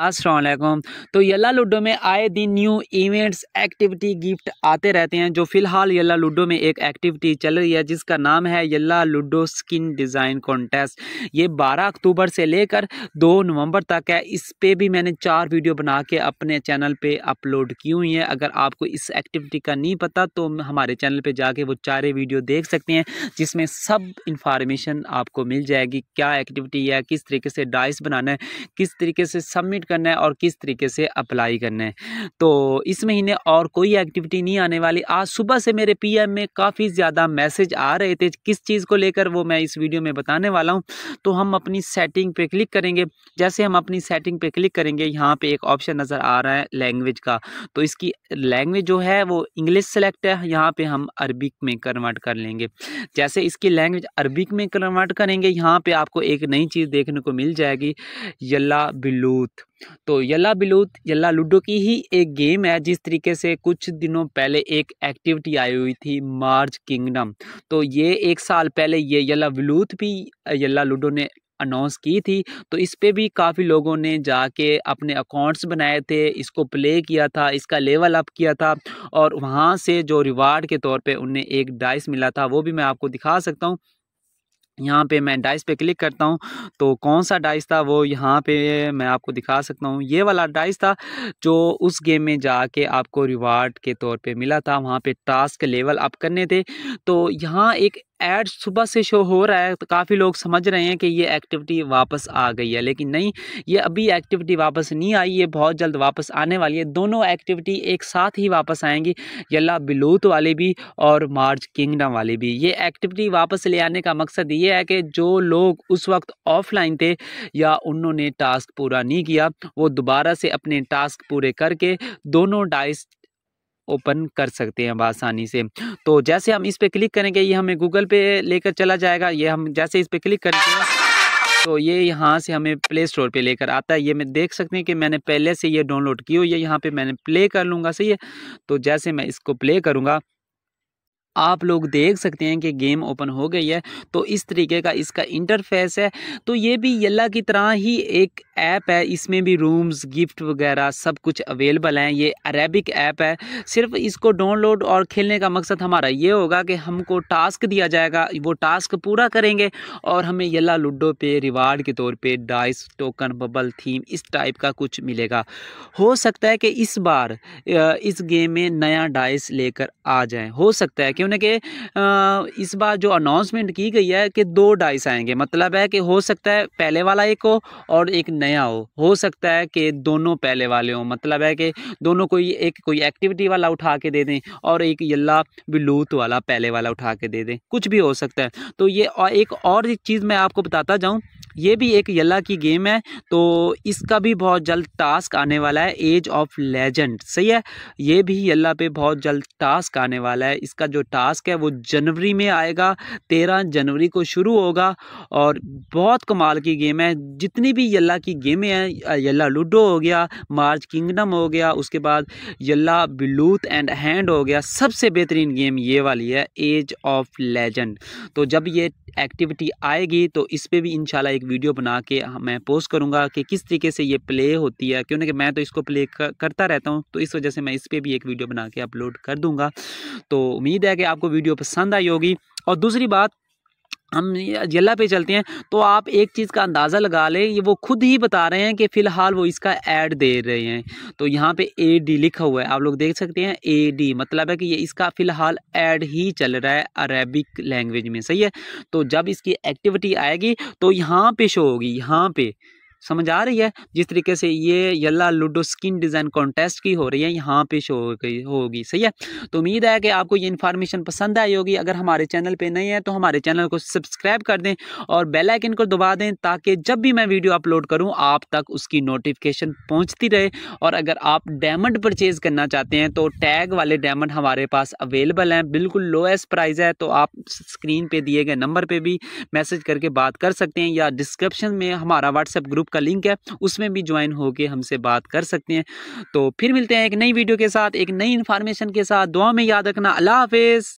असलम तो Yalla ludo में आए दिन न्यू इवेंट्स एक्टिविटी गिफ्ट आते रहते हैं जो फिलहाल यल्ला लूडो में एक एक्टिविटी चल रही है जिसका नाम है Yalla Ludo skin design contest ये 12 अक्टूबर से लेकर 2 नवंबर तक है इस पर भी मैंने चार वीडियो बना के अपने चैनल पे अपलोड की हुई हैं अगर आपको इस एक्टिविटी का नहीं पता तो हमारे चैनल पर जाके वो चारे वीडियो देख सकते हैं जिसमें सब इंफॉर्मेशन आपको मिल जाएगी क्या एक्टिविटी है किस तरीके से डाइस बनाना है किस तरीके से सबमिट सबमिट करना है और किस तरीके से अप्लाई करना है तो इस महीने और कोई एक्टिविटी नहीं आने वाली आज सुबह से मेरे पीएम में काफ़ी ज़्यादा मैसेज आ रहे थे किस चीज़ को लेकर वो मैं इस वीडियो में बताने वाला हूँ तो हम अपनी सेटिंग पे क्लिक करेंगे जैसे हम अपनी सेटिंग पे क्लिक करेंगे यहाँ पे एक ऑप्शन नज़र आ रहा है लैंग्वेज का तो इसकी लैंग्वेज जो है वो इंग्लिश सेलेक्ट है यहाँ पे हम अरबिक में कन्वर्ट कर लेंगे जैसे इसकी लैंग्वेज अरबिक में कन्वर्ट करेंगे यहाँ पे आपको एक नई चीज़ देखने को मिल जाएगी यल्ला बिलूथ तो यल्ला बिलूत यल्ला लूडो की ही एक गेम है जिस तरीके से कुछ दिनों पहले एक एक्टिविटी आई हुई थी मार्च किंगडम तो ये एक साल पहले ये यल्ला बिलूत भी यल्ला लूडो ने अनाउंस की थी तो इस पर भी काफ़ी लोगों ने जाके अपने अकाउंट्स बनाए थे इसको प्ले किया था इसका लेवल अप किया था और वहाँ से जो रिवार्ड के तौर पे उन्हें एक डाइस मिला था वो भी मैं आपको दिखा सकता हूँ यहाँ पे मैं डाइस पे क्लिक करता हूँ तो कौन सा डाइस था वो यहाँ पे मैं आपको दिखा सकता हूँ ये वाला डाइस था जो उस गेम में जाके आपको रिवार्ड के तौर पे मिला था वहाँ पे टास्क लेवल अप करने थे तो यहाँ एक ऐड सुबह से शो हो रहा है तो काफ़ी लोग समझ रहे हैं कि ये एक्टिविटी वापस आ गई है लेकिन नहीं ये अभी एक्टिविटी वापस नहीं आई है बहुत जल्द वापस आने वाली है दोनों एक्टिविटी एक साथ ही वापस आएंगी यल्ला बिलूत वाले भी और मार्च किंगडम वाले भी ये एक्टिविटी वापस ले आने का मकसद ये है कि जो लोग उस वक्त ऑफलाइन थे या उन्होंने टास्क पूरा नहीं किया वो दोबारा से अपने टास्क पूरे करके दोनों डाइस ओपन कर सकते हैं आसानी से तो जैसे हम इस पर क्लिक करेंगे ये हमें गूगल पे लेकर चला जाएगा ये हम जैसे इस पर क्लिक करेंगे तो ये यहाँ से हमें प्ले स्टोर पे लेकर आता है ये मैं देख सकते हैं कि मैंने पहले से ये डाउनलोड की हो ये यहाँ पे मैंने प्ले कर लूँगा सही है तो जैसे मैं इसको प्ले करूँगा आप लोग देख सकते हैं कि गेम ओपन हो गई है तो इस तरीके का इसका इंटरफेस है तो ये भी यल्ला की तरह ही एक ऐप है इसमें भी रूम्स गिफ्ट वगैरह सब कुछ अवेलेबल हैं ये अरेबिक ऐप है सिर्फ इसको डाउनलोड और खेलने का मकसद हमारा ये होगा कि हमको टास्क दिया जाएगा वो टास्क पूरा करेंगे और हमें यला लूडो पे रिवार्ड के तौर पे डाइस टोकन बबल थीम इस टाइप का कुछ मिलेगा हो सकता है कि इस बार इस गेम में नया डाइस लेकर आ जाए हो सकता है क्योंकि इस बार जो अनाउंसमेंट की गई है कि दो डाइस आएंगे मतलब है कि हो सकता है पहले वाला एक हो और एक नया हो हो सकता है कि दोनों पहले वाले हों मतलब है कि दोनों कोई एक कोई एक्टिविटी वाला उठा के दे दें और एक यल्ला बिलूत वाला पहले वाला उठा के दे दें कुछ भी हो सकता है तो ये एक और चीज़ मैं आपको बताता जाऊँ ये भी एक यल्ला की गेम है तो इसका भी बहुत जल्द टास्क आने वाला है एज ऑफ लेजेंड सही है ये भी यल्ला पे बहुत जल्द टास्क आने वाला है इसका जो टास्क है वो जनवरी में आएगा तेरह जनवरी को शुरू होगा और बहुत कमाल की गेम है जितनी भी यल्ला की गेमें हैं यल्ला लूडो हो गया मार्च किंगडम हो गया उसके बाद यल्ला ब्लूथ एंड हैंड हो गया सबसे बेहतरीन गेम ये वाली है एज ऑफ लेजेंड तो जब ये एक्टिविटी आएगी तो इस पर भी इन एक वीडियो बना के मैं पोस्ट करूँगा कि किस तरीके से ये प्ले होती है क्यों कि मैं तो इसको प्ले करता रहता हूँ तो इस वजह से मैं इस पर भी एक वीडियो बना के अपलोड कर दूँगा तो उम्मीद है कि आपको वीडियो पसंद आई होगी और दूसरी बात हम जिला पे चलते हैं तो आप एक चीज़ का अंदाज़ा लगा लें ये वो खुद ही बता रहे हैं कि फ़िलहाल वो इसका ऐड दे रहे हैं तो यहाँ पे ए डी लिखा हुआ है आप लोग देख सकते हैं ए डी मतलब है कि ये इसका फ़िलहाल ऐड ही चल रहा है अरेबिक लैंग्वेज में सही है तो जब इसकी एक्टिविटी आएगी तो यहाँ पे शो होगी यहाँ पे समझ आ रही है जिस तरीके से ये Yalla Ludo skin design contest की हो रही है यहाँ पे शो हो गई होगी सही है तो उम्मीद है कि आपको ये इन्फॉर्मेशन पसंद आई होगी अगर हमारे चैनल पे नहीं है तो हमारे चैनल को सब्सक्राइब कर दें और बेल आइकन को दबा दें ताकि जब भी मैं वीडियो अपलोड करूँ आप तक उसकी नोटिफिकेशन पहुँचती रहे और अगर आप डायमंड परचेज़ करना चाहते हैं तो टैग वाले डायमंड हमारे पास अवेलेबल हैं बिल्कुल लोएस्ट प्राइस है तो आप स्क्रीन पर दिए गए नंबर पर भी मैसेज करके बात कर सकते हैं या डिस्क्रिप्शन में हमारा व्हाट्सएप ग्रुप का लिंक है उसमें भी ज्वाइन होकर हमसे बात कर सकते हैं तो फिर मिलते हैं एक नई वीडियो के साथ एक नई इन्फॉर्मेशन के साथ दुआ में याद रखना अल्लाह हाफिज़